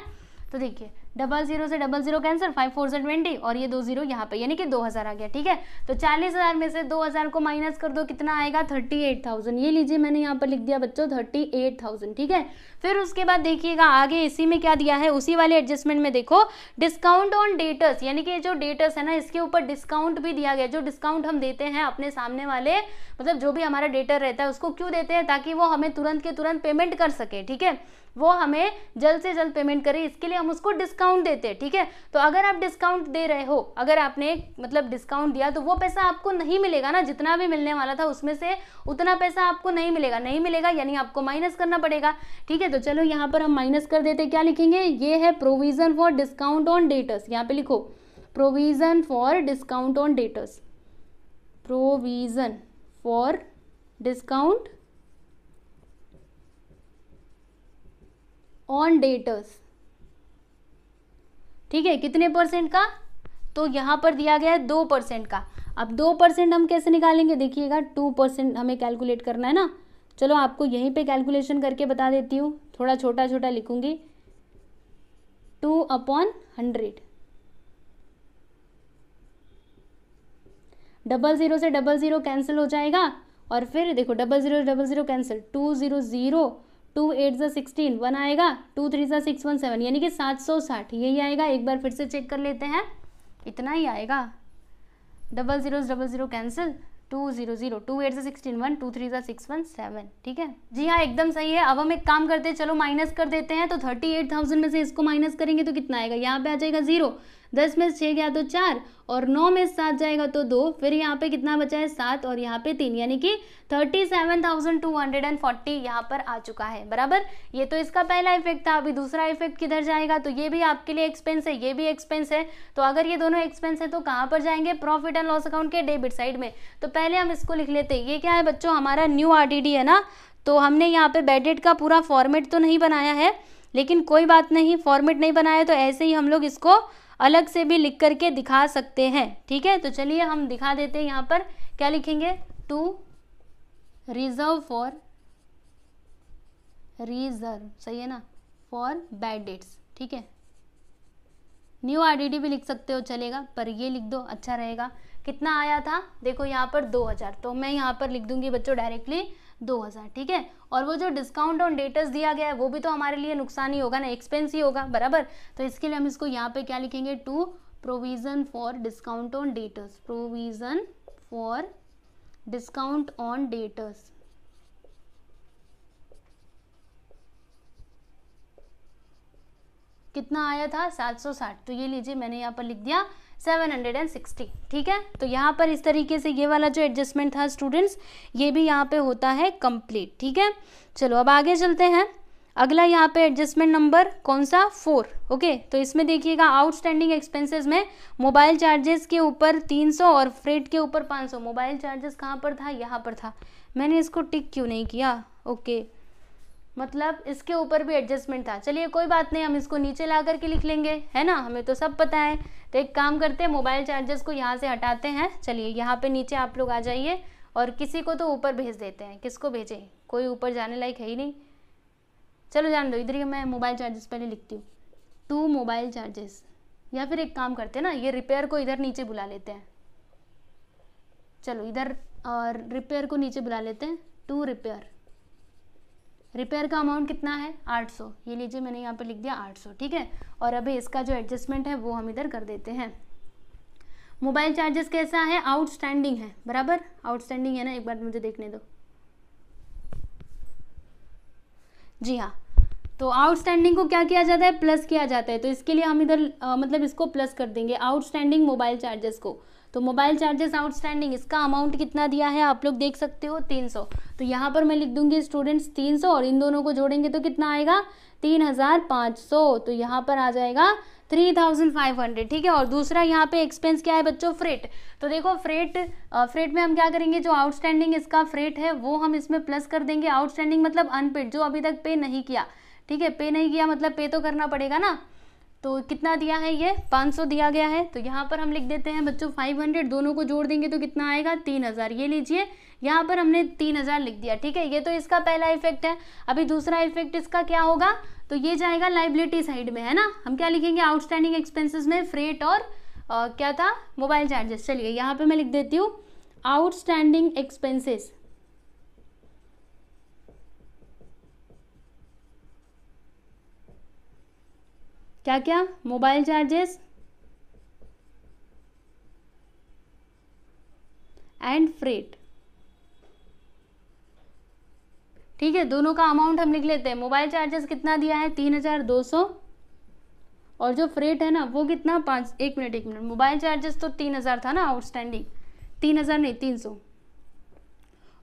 तो देखिए डबल जीरो से double zero cancel five four से ट्वेंटी और ये दो जीरो यहाँ पे यानी कि दो हज़ार आ गया ठीक है तो चालीस हज़ार में से दो हज़ार को माइनस कर दो कितना आएगा थर्टी एट थाउजेंड ये लीजिए मैंने यहाँ पर लिख दिया बच्चों थर्टी एट थाउजेंड ठीक है फिर उसके बाद देखिएगा आगे इसी में क्या दिया है उसी वाले एडजस्टमेंट में देखो डिस्काउंट ऑन डेटस यानी कि जो डेटस है ना इसके ऊपर डिस्काउंट भी दिया गया जो डिस्काउंट हम देते हैं अपने सामने वाले मतलब जो भी हमारा डेटर रहता है उसको क्यों देते हैं ताकि वो हमें तुरंत के तुरंत पेमेंट कर सके ठीक है वो हमें जल्द से जल्द पेमेंट करे इसके लिए हम उसको डिस्काउंट देते हैं ठीक है तो अगर आप डिस्काउंट दे रहे हो अगर आपने मतलब डिस्काउंट दिया तो वो पैसा आपको नहीं मिलेगा ना जितना भी मिलने वाला था उसमें से उतना पैसा आपको नहीं मिलेगा नहीं मिलेगा यानी आपको माइनस करना पड़ेगा ठीक है तो चलो यहाँ पर हम माइनस कर देते क्या लिखेंगे ये है provision for discount on debtors यहाँ पे लिखो provision for discount on debtors provision for discount on debtors ठीक है कितने परसेंट का तो यहां पर दिया गया है दो परसेंट का अब दो परसेंट हम कैसे निकालेंगे देखिएगा टू परसेंट हमें कैलकुलेट करना है ना चलो आपको यहीं पे कैलकुलेशन करके बता देती हूँ थोड़ा छोटा छोटा लिखूंगी two upon hundred double zero से डबल ज़ीरो कैंसिल हो जाएगा और फिर देखो double zero double zero cancel two zero zero two eight ज़ा सिक्सटीन वन आएगा टू थ्री ज़ा सिक्स वन सेवन यानी कि सात सौ साठ यही आएगा एक बार फिर से चेक कर लेते हैं इतना ही आएगा double zero double zero cancel two zero zero two eight जो सिक्सटीन वन टू थ्री ज़ा सिक्स वन सेवन ठीक है जी हाँ एकदम सही है अब हम एक काम करते हैं चलो माइनस कर देते हैं तो थर्टी एट थाउजेंड में से इसको माइनस करेंगे तो कितना आएगा यहाँ पे आ जाएगा जीरो दस में छः गया तो चार और नौ में सात जाएगा तो दो फिर यहाँ पे कितना बचा है सात और यहाँ पे तीन यानी कि thirty seven thousand two hundred and forty यहाँ पर आ चुका है बराबर ये तो इसका पहला इफेक्ट था अभी दूसरा इफेक्ट किधर जाएगा तो ये भी आपके लिए एक्सपेंस है ये भी एक्सपेंस है तो अगर ये दोनों एक्सपेंस है तो कहाँ पर जाएंगे प्रॉफिट एंड लॉस अकाउंट के डेबिट साइड में तो पहले हम इसको लिख लेते हैं ये क्या है बच्चों हमारा न्यू आर है ना तो हमने यहाँ पे बैडेट का पूरा फॉर्मेट तो नहीं बनाया है लेकिन कोई बात नहीं फॉर्मेट नहीं बनाया तो ऐसे ही हम लोग इसको अलग से भी लिख करके दिखा सकते हैं ठीक है तो चलिए हम दिखा देते हैं यहाँ पर क्या लिखेंगे टू रिजर्व फॉर रिजर्व सही है ना फॉर बैड डेट्स ठीक है न्यू आरडीडी भी लिख सकते हो चलेगा पर ये लिख दो अच्छा रहेगा कितना आया था देखो यहाँ पर दो हज़ार तो मैं यहाँ पर लिख दूंगी बच्चों डायरेक्टली 2000 ठीक है और वो जो डिस्काउंट ऑन डेटर्स दिया गया है वो भी तो हमारे लिए नुकसान ही होगा ना एक्सपेंस ही होगा बराबर तो इसके लिए हम इसको यहाँ पे क्या लिखेंगे to provision for discount on debtors provision for discount on debtors कितना आया था 760 तो ये लीजिए मैंने यहाँ पर लिख दिया 760 ठीक है तो यहाँ पर इस तरीके से ये वाला जो एडजस्टमेंट था स्टूडेंट्स ये भी यहाँ पे होता है कंप्लीट ठीक है चलो अब आगे चलते हैं अगला यहाँ पे एडजस्टमेंट नंबर कौन सा फोर ओके तो इसमें देखिएगा आउटस्टैंडिंग एक्सपेंसेस में मोबाइल चार्जेस के ऊपर 300 और फ्रेट के ऊपर 500 मोबाइल चार्जेस कहाँ पर था यहाँ पर था मैंने इसको टिक क्यों नहीं किया ओके okay. मतलब इसके ऊपर भी एडजस्टमेंट था चलिए कोई बात नहीं हम इसको नीचे ला करके लिख लेंगे है ना हमें तो सब पता है तो एक काम करते हैं मोबाइल चार्जेस को यहाँ से हटाते हैं चलिए यहाँ पे नीचे आप लोग आ जाइए और किसी को तो ऊपर भेज देते हैं किसको भेजें कोई ऊपर जाने लायक है ही नहीं चलो जान दो इधर ही मैं मोबाइल चार्जेस पहले लिखती हूँ टू मोबाइल चार्जेस या फिर एक काम करते हैं ना ये रिपेयर को इधर नीचे बुला लेते हैं चलो इधर और रिपेयर को नीचे बुला लेते हैं टू रिपेयर रिपेयर का अमाउंट कितना है 800 ये लीजिए मैंने यहाँ पे लिख दिया 800 ठीक है और अभी इसका जो एडजस्टमेंट है वो हम इधर कर देते हैं मोबाइल चार्जेस कैसा है आउटस्टैंडिंग है बराबर आउटस्टैंडिंग है ना एक बार मुझे देखने दो जी हाँ तो आउटस्टैंडिंग को क्या किया जाता है प्लस किया जाता है तो इसके लिए हम इधर मतलब इसको प्लस कर देंगे आउटस्टैंडिंग मोबाइल चार्जेस को तो मोबाइल चार्जेस आउटस्टैंडिंग इसका अमाउंट कितना दिया है आप लोग देख सकते हो तीन सौ तो यहाँ पर मैं लिख दूंगी स्टूडेंट्स तीन सौ और इन दोनों को जोड़ेंगे तो कितना आएगा तीन हज़ार पाँच सौ तो यहाँ पर आ जाएगा थ्री थाउजेंड फाइव हंड्रेड ठीक है और दूसरा यहाँ पे एक्सपेंस क्या है बच्चों फ्रेट तो देखो फ्रेट फ्रेट में हम क्या करेंगे जो आउटस्टैंडिंग इसका फ्रेट है वो हम इसमें प्लस कर देंगे आउटस्टैंडिंग मतलब अनपेड जो अभी तक पे नहीं किया ठीक है पे नहीं किया मतलब पे तो करना पड़ेगा ना तो कितना दिया है ये 500 दिया गया है तो यहाँ पर हम लिख देते हैं बच्चों 500 दोनों को जोड़ देंगे तो कितना आएगा 3000 ये लीजिए यहाँ पर हमने 3000 लिख दिया ठीक है ये तो इसका पहला इफेक्ट है अभी दूसरा इफेक्ट इसका क्या होगा तो ये जाएगा लाइबिलिटी साइड में है ना हम क्या लिखेंगे आउटस्टैंडिंग एक्सपेंसिस में फ्रेट और आ, क्या था मोबाइल चार्जेस चलिए यहाँ पर मैं लिख देती हूँ आउटस्टैंडिंग एक्सपेंसिस क्या क्या मोबाइल चार्जेस एंड फ्रेट ठीक है दोनों का अमाउंट हम लिख लेते हैं मोबाइल चार्जेस कितना दिया है तीन हजार दो सौ और जो फ्रेट है ना वो कितना पांच एक मिनट एक मिनट मोबाइल चार्जेस तो तीन हज़ार था ना आउटस्टैंडिंग तीन हज़ार नहीं तीन सौ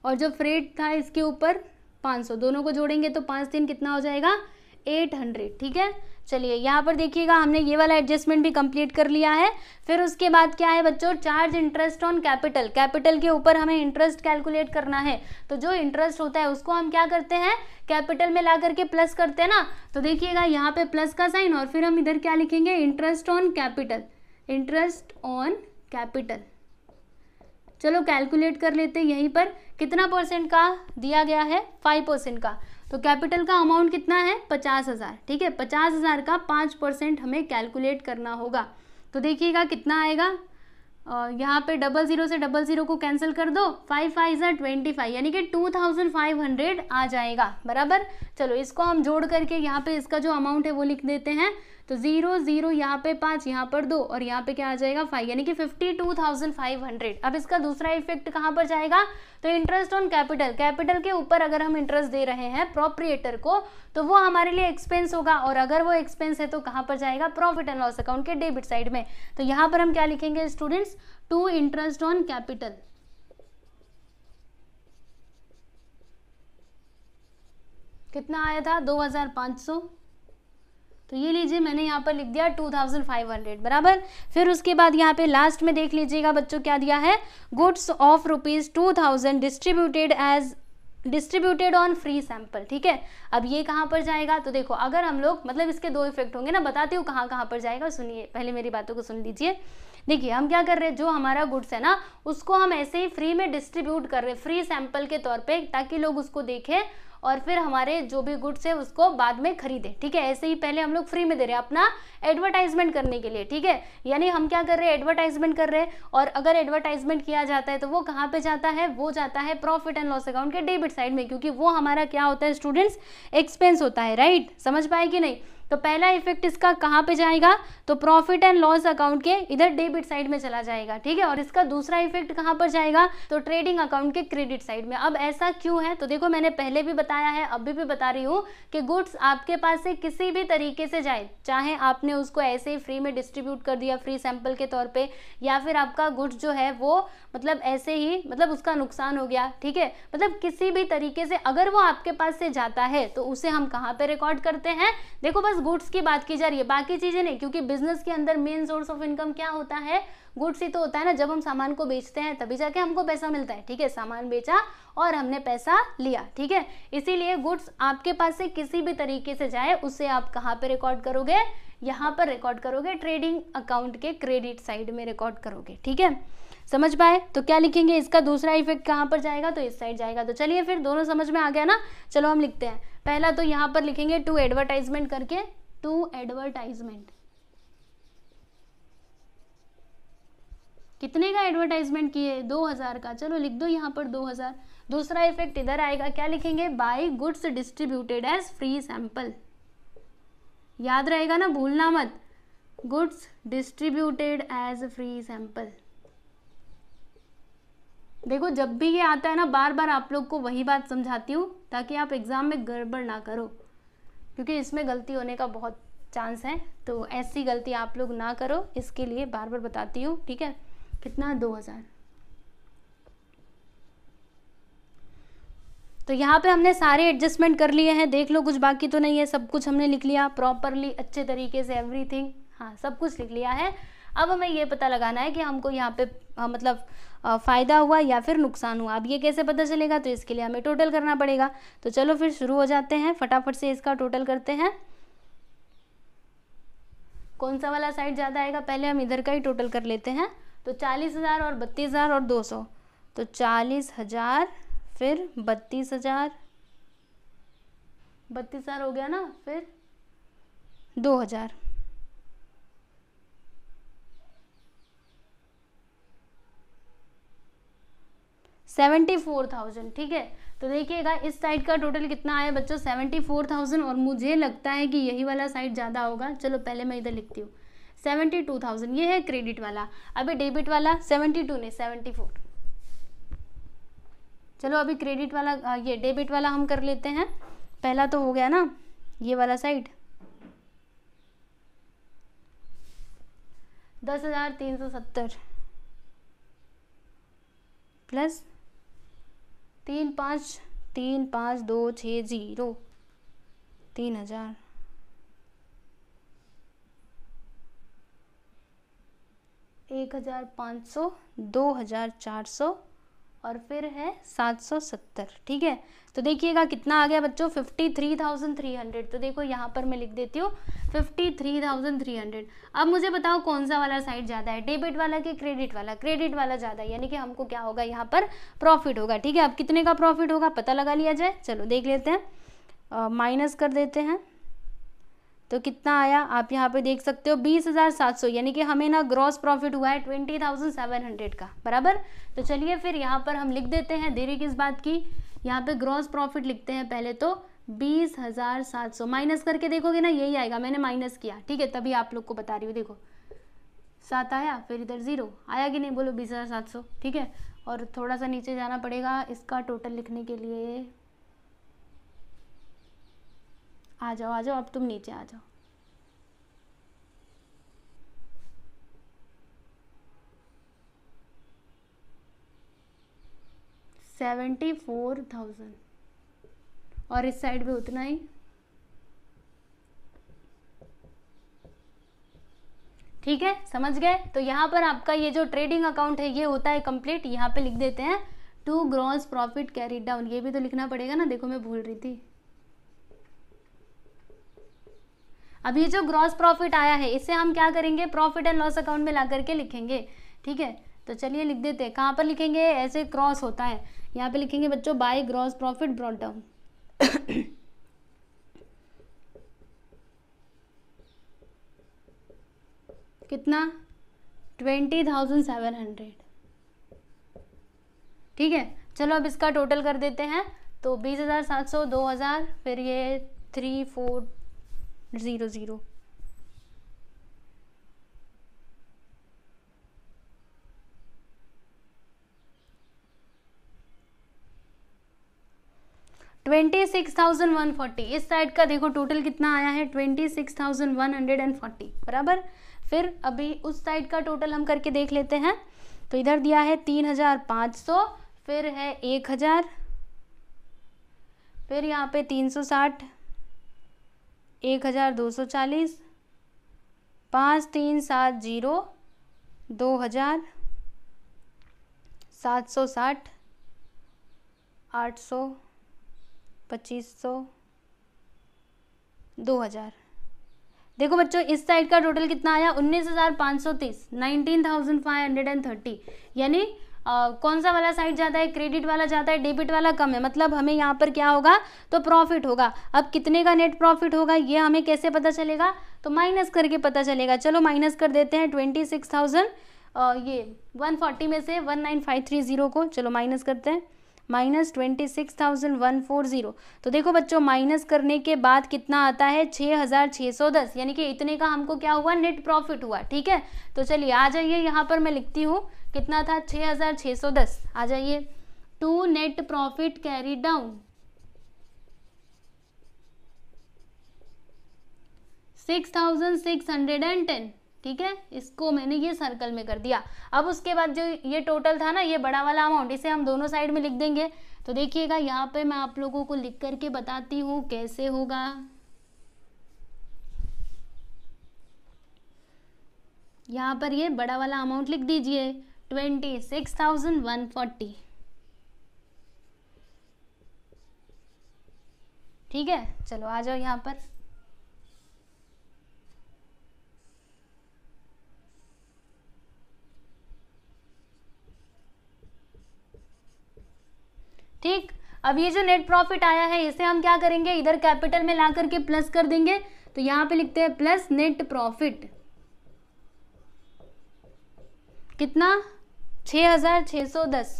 और जो फ्रेट था इसके ऊपर पांच सौ दोनों को जोड़ेंगे तो पांच तीन कितना हो जाएगा एट हंड्रेड ठीक है चलिए यहाँ पर देखिएगा हमने ये वाला एडजस्टमेंट भी कंप्लीट कर लिया है फिर उसके बाद क्या है बच्चों charge interest on capital capital के ऊपर हमें इंटरेस्ट कैलकुलेट करना है तो जो इंटरेस्ट होता है उसको हम क्या करते हैं कैपिटल में ला करके प्लस करते हैं ना तो देखिएगा यहाँ पे प्लस का साइन और फिर हम इधर क्या लिखेंगे interest on capital interest on capital चलो कैलकुलेट कर लेते हैं यहीं पर कितना परसेंट का दिया गया है फाइव परसेंट का तो कैपिटल का अमाउंट कितना है पचास हज़ार ठीक है पचास हज़ार का पाँच परसेंट हमें कैलकुलेट करना होगा तो देखिएगा कितना आएगा यहाँ पे डबल ज़ीरो से डबल ज़ीरो को कैंसिल कर दो फाइव फाइव ज़ार ट्वेंटी फाइव यानी कि टू थाउजेंड फाइव हंड्रेड आ जाएगा बराबर चलो इसको हम जोड़ करके यहाँ पे इसका जो अमाउंट है वो लिख देते हैं तो जीरो जीरो यहाँ पे पांच यहाँ पर दो और यहाँ पे क्या आ जाएगा फाइव यानी कि fifty two thousand five hundred अब इसका दूसरा इफेक्ट कहाँ पर जाएगा तो इंटरेस्ट ऑन कैपिटल कैपिटल के ऊपर अगर हम इंटरेस्ट दे रहे हैं प्रोप्रिएटर को तो वो हमारे लिए एक्सपेंस होगा और अगर वो एक्सपेंस है तो कहाँ पर जाएगा प्रॉफिट एंड लॉस अकाउंट के डेबिट साइड में तो यहाँ पर हम क्या लिखेंगे students to interest on capital कितना आया था दो हजार पांच सौ तो ये लीजिए मैंने यहाँ पर लिख दिया 2500 बराबर फिर उसके बाद यहाँ पे लास्ट में देख लीजिएगा बच्चों क्या दिया है goods of rupees two thousand distributed as distributed on free sample ठीक है अब ये कहाँ पर जाएगा तो देखो अगर हम लोग मतलब इसके दो इफेक्ट होंगे ना बताती हूँ कहाँ कहाँ पर जाएगा सुनिए पहले मेरी बातों को सुन लीजिए देखिए हम क्या कर रहे हैं जो हमारा गुड्स है ना उसको हम ऐसे ही फ्री में डिस्ट्रीब्यूट कर रहे हैं फ्री सैंपल के तौर पे ताकि लोग उसको देखें और फिर हमारे जो भी गुड्स है उसको बाद में खरीदे ठीक है ऐसे ही पहले हम लोग फ्री में दे रहे हैं अपना एडवर्टाइजमेंट करने के लिए ठीक है यानी हम क्या कर रहे हैं एडवर्टाइजमेंट कर रहे हैं और अगर एडवर्टाइजमेंट किया जाता है तो वो कहाँ पे जाता है वो जाता है प्रॉफिट एंड लॉस अकाउंट के डेबिट साइड में क्योंकि वो हमारा क्या होता है स्टूडेंट्स एक्सपेंस होता है राइट समझ पाए कि नहीं तो पहला इफेक्ट इसका कहाँ पे जाएगा तो प्रॉफिट एंड लॉस अकाउंट के इधर डेबिट साइड में चला जाएगा ठीक है और इसका दूसरा इफेक्ट कहाँ पर जाएगा तो ट्रेडिंग अकाउंट के क्रेडिट साइड में अब ऐसा क्यों है तो देखो मैंने पहले भी बताया है अभी भी बता रही हूँ कि गुड्स आपके पास से किसी भी तरीके से जाए चाहे आपने उसको ऐसे ही फ्री में डिस्ट्रीब्यूट कर दिया फ्री सैंपल के तौर पर या फिर आपका गुड्स जो है वो मतलब ऐसे ही मतलब उसका नुकसान हो गया ठीक है मतलब किसी भी तरीके से अगर वो आपके पास से जाता है तो उसे हम कहाँ पर रिकॉर्ड करते हैं देखो बस बिजनेस गुड्स की बात की जा रही है बाकी चीज़ें नहीं क्योंकि बिजनेस के अंदर मेन सोर्स ऑफ इनकम क्या होता है गुड्स ही तो होता है ना जब हम सामान को बेचते हैं तभी जाके हमको पैसा मिलता है ठीक है सामान बेचा और हमने पैसा लिया ठीक है इसीलिए गुड्स आपके पास से किसी भी तरीके से जाए उसे आप कहाँ पे रिकॉर्ड करोगे यहाँ पर रिकॉर्ड करोगे ट्रेडिंग अकाउंट के क्रेडिट साइड में रिकॉर्ड करोगे ठीक है समझ पाए तो क्या लिखेंगे इसका दूसरा इफेक्ट कहाँ पर जाएगा तो इस साइड जाएगा तो चलिए फिर दोनों समझ में आ गया ना चलो हम लिखते हैं पहला तो यहां पर लिखेंगे टू एडवर्टाइजमेंट करके टू एडवर्टाइजमेंट कितने का एडवर्टाइजमेंट किए दो हजार का चलो लिख दो यहां पर दो हजार दूसरा इफेक्ट इधर आएगा क्या लिखेंगे by goods distributed as free sample याद रहेगा ना भूलना मत goods distributed as free sample देखो जब भी ये आता है ना बार बार आप लोग को वही बात समझाती हूँ ताकि आप एग्ज़ाम में गड़बड़ ना करो क्योंकि इसमें गलती होने का बहुत चांस है तो ऐसी गलती आप लोग ना करो इसके लिए बार बार बताती हूँ ठीक है कितना दो हज़ार तो यहाँ पे हमने सारे एडजस्टमेंट कर लिए हैं देख लो कुछ बाकी तो नहीं है सब कुछ हमने लिख लिया प्रॉपरली अच्छे तरीके से एवरीथिंग हाँ सब कुछ लिख लिया है अब हमें ये पता लगाना है कि हमको यहाँ पे हाँ, मतलब फ़ायदा हुआ या फिर नुकसान हुआ अब ये कैसे पता चलेगा तो इसके लिए हमें टोटल करना पड़ेगा तो चलो फिर शुरू हो जाते हैं फटाफट से इसका टोटल करते हैं कौन सा वाला साइड ज़्यादा आएगा पहले हम इधर का ही टोटल कर लेते हैं तो चालीस हज़ार और बत्तीस हज़ार और दो सौ तो चालीस हज़ार फिर बत्तीस हज़ार बत्तीस हज़ार हो गया ना फिर दो हज़ार सेवेंटी फोर थाउजेंड ठीक है तो देखिएगा इस साइड का टोटल कितना आया बच्चों सेवेंटी फोर थाउजेंड और मुझे लगता है कि यही वाला साइड ज़्यादा होगा चलो पहले मैं इधर लिखती हूँ सेवेंटी टू थाउजेंड ये है क्रेडिट वाला अभी डेबिट वाला सेवेंटी टू नहीं सेवेंटी फोर चलो अभी क्रेडिट वाला ये डेबिट वाला हम कर लेते हैं पहला तो हो गया ना ये वाला साइड दस हज़ार तीन सौ सत्तर प्लस तीन पाँच तीन पाँच दो छः जीरो तीन हजार एक हजार पाँच सौ दो हजार चार सौ और फिर है 770 ठीक है तो देखिएगा कितना आ गया बच्चों 53,300 तो देखो यहाँ पर मैं लिख देती हूँ 53,300 अब मुझे बताओ कौन सा वाला साइड ज़्यादा है डेबिट वाला कि क्रेडिट वाला क्रेडिट वाला ज़्यादा यानी कि हमको क्या होगा यहाँ पर प्रॉफिट होगा ठीक है अब कितने का प्रॉफिट होगा पता लगा लिया जाए चलो देख लेते हैं माइनस कर देते हैं तो कितना आया आप यहाँ पे देख सकते हो बीस हज़ार सात सौ यानी कि हमें ना ग्रॉस प्रॉफिट हुआ है ट्वेंटी थाउजेंड सेवन हंड्रेड का बराबर तो चलिए फिर यहाँ पर हम लिख देते हैं देरी किस बात की यहाँ पे ग्रॉस प्रॉफिट लिखते हैं पहले तो बीस हज़ार सात सौ माइनस करके देखोगे ना यही आएगा मैंने माइनस किया ठीक है तभी आप लोग को बता रही हूँ देखो सात आया फिर इधर ज़ीरो आया कि नहीं बोलो बीस हज़ार सात सौ ठीक है और थोड़ा सा नीचे जाना पड़ेगा इसका टोटल लिखने के लिए आ जाओ आ जाओ अब तुम नीचे आ जाओ सेवेंटी फोर थाउजेंड और इस साइड भी उतना ही ठीक है समझ गए तो यहाँ पर आपका ये जो ट्रेडिंग अकाउंट है ये होता है कंप्लीट यहाँ पे लिख देते हैं to gross profit carry down ये भी तो लिखना पड़ेगा ना देखो मैं भूल रही थी अभी जो ग्रॉस प्रॉफिट आया है इसे हम क्या करेंगे प्रॉफिट एंड लॉस अकाउंट में ला करके लिखेंगे ठीक है तो चलिए लिख देते हैं कहाँ पर लिखेंगे ऐसे क्रॉस होता है यहाँ पे लिखेंगे बच्चों by gross profit brought down कितना ट्वेंटी थाउजेंड सेवन हंड्रेड ठीक है चलो अब इसका टोटल कर देते हैं तो बीस हज़ार सात सौ दो हज़ार फिर ये three four zero zero twenty six thousand one forty इस साइड का देखो टोटल कितना आया है twenty six thousand one hundred and forty बराबर फिर अभी उस साइड का टोटल हम करके देख लेते हैं तो इधर दिया है तीन हजार पाँच सौ फिर है एक हजार फिर यहाँ पे तीन सौ साठ एक हज़ार दो सौ चालीस पाँच तीन सात जीरो दो हज़ार सात सौ साठ आठ सौ पच्चीस सौ दो हज़ार देखो बच्चों इस साइड का टोटल कितना आया उन्नीस हज़ार पाँच सौ तीस nineteen thousand five hundred and thirty यानी आ, कौन सा वाला साइड ज़्यादा है क्रेडिट वाला ज़्यादा है डेबिट वाला कम है मतलब हमें यहाँ पर क्या होगा तो प्रॉफिट होगा अब कितने का नेट प्रॉफिट होगा ये हमें कैसे पता चलेगा तो माइनस करके पता चलेगा चलो माइनस कर देते हैं ट्वेंटी सिक्स थाउजेंड ये वन फोर्टी में से one nine five three zero को चलो माइनस करते हैं minus twenty six thousand one four zero तो देखो बच्चों माइनस करने के बाद कितना आता है छः हज़ार छः सौ दस यानी कि इतने का हमको क्या हुआ नेट प्रॉफिट हुआ ठीक है तो चलिए आ जाइए यहाँ पर मैं लिखती हूँ कितना था 6610 आ जाइए to net profit carry down six thousand six hundred and ten ठीक है इसको मैंने ये सर्कल में कर दिया अब उसके बाद जो ये टोटल था ना ये बड़ा वाला अमाउंट इसे हम दोनों साइड में लिख देंगे तो देखिएगा यहाँ पे मैं आप लोगों को लिख करके बताती हूँ कैसे होगा यहाँ पर ये बड़ा वाला अमाउंट लिख दीजिए twenty six thousand one forty ठीक है चलो आ जाओ यहाँ पर ठीक अब ये जो नेट प्रॉफिट आया है इसे हम क्या करेंगे इधर कैपिटल में ला करके प्लस कर देंगे तो यहां पे लिखते हैं प्लस नेट प्रॉफिट कितना 6610 हजार सौ दस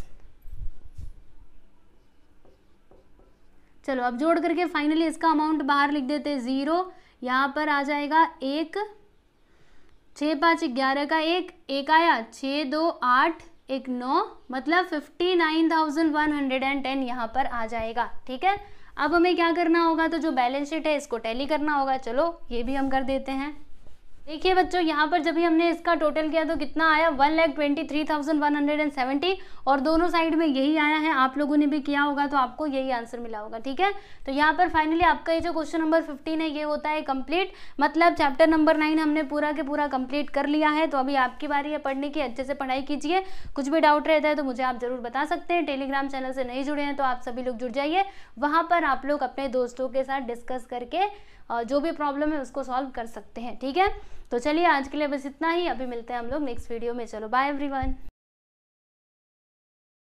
चलो अब जोड़ करके फाइनली इसका अमाउंट बाहर लिख देते हैं ज़ीरो यहाँ पर आ जाएगा एक छ पांच ग्यारह का एक एक आया छः दो आठ एक नौ मतलब fifty nine thousand one hundred and ten यहाँ पर आ जाएगा ठीक है अब हमें क्या करना होगा तो जो बैलेंस शीट है इसको टैली करना होगा चलो ये भी हम कर देते हैं देखिए बच्चों यहाँ पर जब भी हमने इसका टोटल किया तो कितना आया one lakh twenty three thousand one hundred and seventy और दोनों साइड में यही आया है आप लोगों ने भी किया होगा तो आपको यही आंसर मिला होगा ठीक है तो यहाँ पर फाइनली आपका ये जो क्वेश्चन नंबर फिफ्टीन है ये होता है कंप्लीट मतलब चैप्टर नंबर नाइन हमने पूरा के पूरा कंप्लीट कर लिया है तो अभी आपकी बारी है पढ़ने की अच्छे से पढ़ाई कीजिए कुछ भी डाउट रहता है तो मुझे आप जरूर बता सकते हैं टेलीग्राम चैनल से नहीं जुड़े हैं तो आप सभी लोग जुड़ जाइए वहाँ पर आप लोग अपने दोस्तों के साथ डिस्कस करके जो भी प्रॉब्लम है उसको सॉल्व कर सकते हैं ठीक है तो चलिए आज के लिए बस इतना ही अभी मिलते हैं हम लोग नेक्स्ट वीडियो में चलो बाय एवरीवन